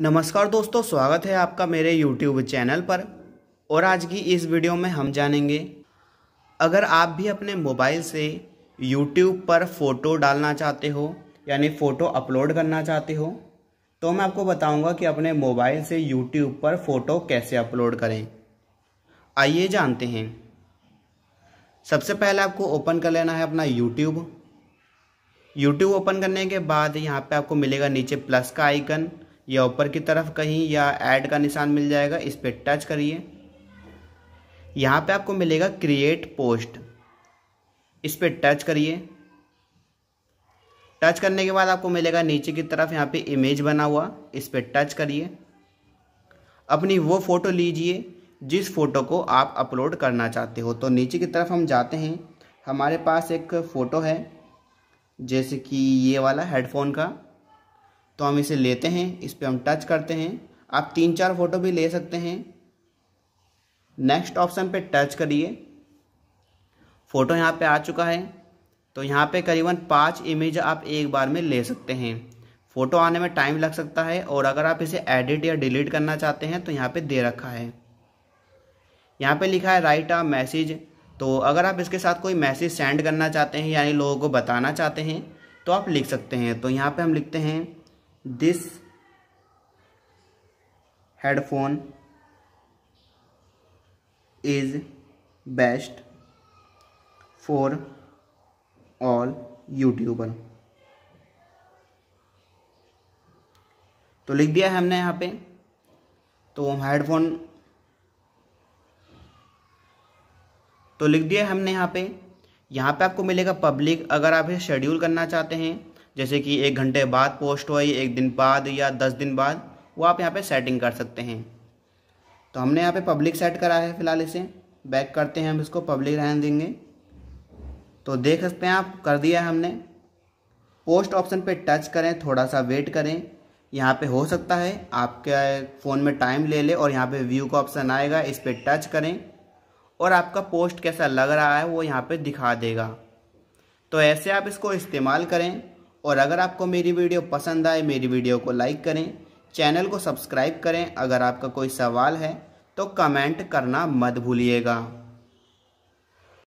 नमस्कार दोस्तों स्वागत है आपका मेरे YouTube चैनल पर और आज की इस वीडियो में हम जानेंगे अगर आप भी अपने मोबाइल से YouTube पर फ़ोटो डालना चाहते हो यानी फ़ोटो अपलोड करना चाहते हो तो मैं आपको बताऊंगा कि अपने मोबाइल से YouTube पर फ़ोटो कैसे अपलोड करें आइए जानते हैं सबसे पहले आपको ओपन कर लेना है अपना यूट्यूब यूट्यूब ओपन करने के बाद यहाँ पे आपको मिलेगा नीचे प्लस का आइकन या ऊपर की तरफ कहीं या ऐड का निशान मिल जाएगा इस पर टच करिए यहाँ पे आपको मिलेगा क्रिएट पोस्ट इस पर टच करिए टच करने के बाद आपको मिलेगा नीचे की तरफ यहाँ पे इमेज बना हुआ इस पर टच करिए अपनी वो फ़ोटो लीजिए जिस फ़ोटो को आप अपलोड करना चाहते हो तो नीचे की तरफ हम जाते हैं हमारे पास एक फ़ोटो है जैसे कि ये वाला हेडफोन का तो हम इसे लेते हैं इस पर हम टच करते हैं आप तीन चार फ़ोटो भी ले सकते हैं नेक्स्ट ऑप्शन पे टच करिए फ़ोटो यहाँ पे आ चुका है तो यहाँ पे करीबन पाँच इमेज आप एक बार में ले सकते हैं फ़ोटो आने में टाइम लग सकता है और अगर आप इसे एडिट या डिलीट करना चाहते हैं तो यहाँ पे दे रखा है यहाँ पे लिखा है राइट आ मैसेज तो अगर आप इसके साथ कोई मैसेज सेंड करना चाहते हैं यानी लोगों को बताना चाहते हैं तो आप लिख सकते हैं तो यहाँ पे हम लिखते हैं this headphone is best for all YouTuber तो लिख दिया है हमने यहाँ पे तो हेडफोन तो लिख दिया हमने यहाँ पे यहाँ पे आपको मिलेगा पब्लिक अगर आप इसे शेड्यूल करना चाहते हैं जैसे कि एक घंटे बाद पोस्ट हुई एक दिन बाद या दस दिन बाद वो आप यहाँ पे सेटिंग कर सकते हैं तो हमने यहाँ पे पब्लिक सेट करा है फ़िलहाल इसे बैक करते हैं हम इसको पब्लिक रहने देंगे तो देख सकते हैं आप कर दिया है हमने पोस्ट ऑप्शन पे टच करें थोड़ा सा वेट करें यहाँ पे हो सकता है आपके फ़ोन में टाइम ले ले और यहाँ पे व्यू का ऑप्शन आएगा इस पर टच करें और आपका पोस्ट कैसा लग रहा है वो यहाँ पर दिखा देगा तो ऐसे आप इसको इस्तेमाल करें और अगर आपको मेरी वीडियो पसंद आए मेरी वीडियो को लाइक करें चैनल को सब्सक्राइब करें अगर आपका कोई सवाल है तो कमेंट करना मत भूलिएगा